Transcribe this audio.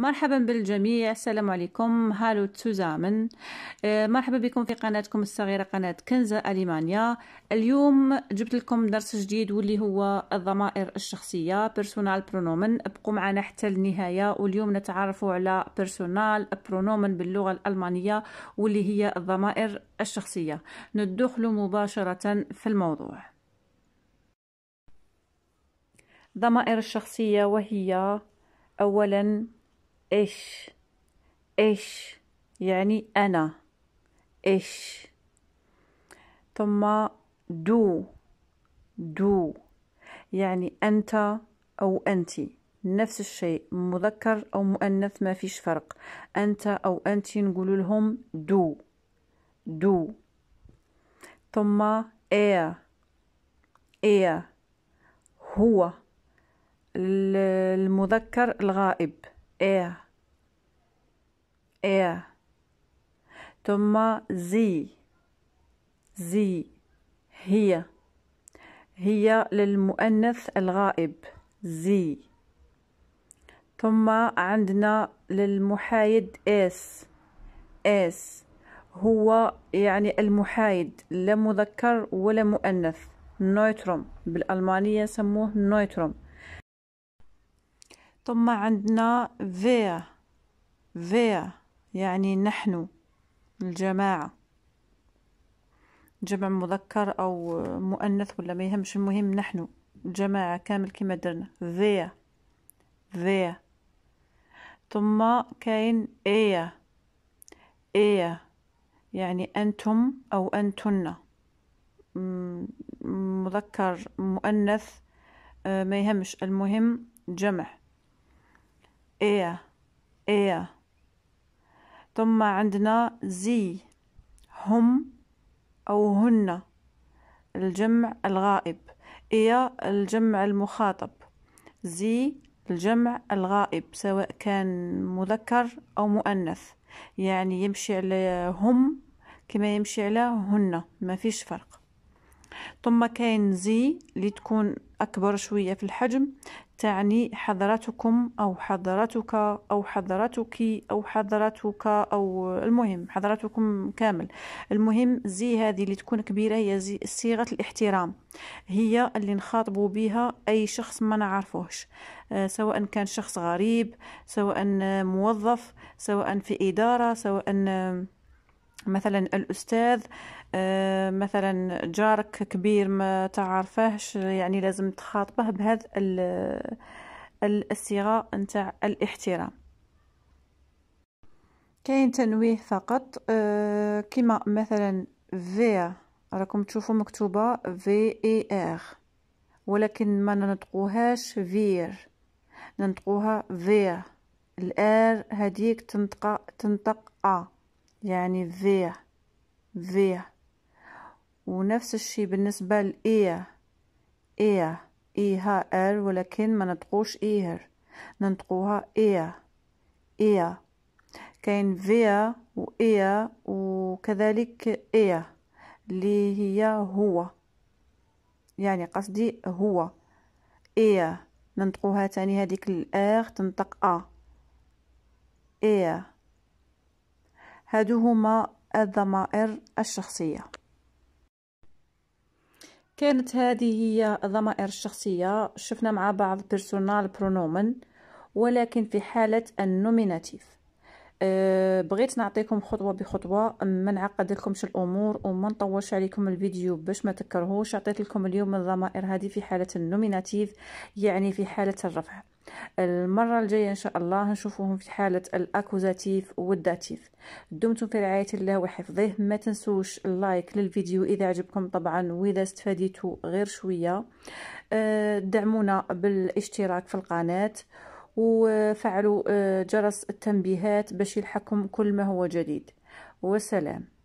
مرحبا بالجميع السلام عليكم هالو تزامن آه، مرحبا بكم في قناتكم الصغيرة قناة كنزة ألمانيا اليوم جبت لكم درس جديد واللي هو الضمائر الشخصية بيرسونال برونومن ابقوا معنا حتى النهاية واليوم نتعرف على بيرسونال برونومن باللغة الألمانية واللي هي الضمائر الشخصية ندخل مباشرة في الموضوع ضمائر الشخصية وهي أولا إيش إيش يعني أنا إيش ثم دو دو يعني أنت أو أنت نفس الشيء مذكر أو مؤنث ما فيش فرق أنت أو أنت نقول لهم دو دو ثم إير إير هو المذكر الغائب إير er ايه؟ ثم زي زي هي هي للمؤنث الغائب زي ثم عندنا للمحايد اس اس هو يعني المحايد لا مذكر ولا مؤنث نويتروم بالألمانية سموه نويتروم ثم عندنا فير فير يعني نحن الجماعة جمع مذكر أو مؤنث ولا ما يهمش المهم نحن الجماعة كامل كما درنا ذي ذي ثم كاين إيه إيه يعني أنتم أو أنتن مذكر مؤنث آه، ما يهمش المهم جمع إيه إيه ثم عندنا زي هم أو هن الجمع الغائب إيا الجمع المخاطب زي الجمع الغائب سواء كان مذكر أو مؤنث يعني يمشي على هم كما يمشي على هن ما فيش فرق ثم كاين زي اللي تكون أكبر شوية في الحجم تعني حضرتكم أو حضرتك أو حضرتك أو حضرتك أو المهم حضرتكم كامل المهم زي هذه اللي تكون كبيرة هي زي صيغة الاحترام هي اللي نخاطبوا بها أي شخص ما نعرفوهش آه، سواء كان شخص غريب سواء موظف سواء في إدارة سواء مثلا الاستاذ آه، مثلا جارك كبير ما تعرفهش يعني لازم تخاطبه بهذا الصيغه نتاع الاحترام كاين تنويه فقط آه، كما مثلا في راكم تشوفوا مكتوبه في اي ار ولكن ما ننطقوهاش فير ننطقوها فير الار هذيك تنطق تنطق ا يعني ذي ذي ونفس الشيء بالنسبة لإيه إيه إيها إر ولكن ما نطقوش إيهر ننطقوها إيه إيه كاين فيا وإيا وكذلك إيا اللي هي هو يعني قصدي هو إيا ننطقوها تاني هذيك الآخ er، تنطق أ إيه هما الضمائر الشخصية كانت هذه هي الضمائر الشخصية شفنا مع بعض بيرسونال برونومن ولكن في حالة النوميناتيف أه بغيت نعطيكم خطوة بخطوة ما نعقد لكمش الأمور وما نطولش عليكم الفيديو باش ما تكرهوش عطيت لكم اليوم الضمائر هذه في حالة النوميناتيف يعني في حالة الرفع المرة الجاية إن شاء الله نشوفوهم في حالة الأكوزاتيف والداتيف دمتم في رعاية الله وحفظه ما تنسوش اللايك للفيديو إذا عجبكم طبعا وإذا استفاديتوا غير شوية آه، دعمونا بالاشتراك في القناة وفعلوا آه، جرس التنبيهات باش يلحقكم كل ما هو جديد والسلام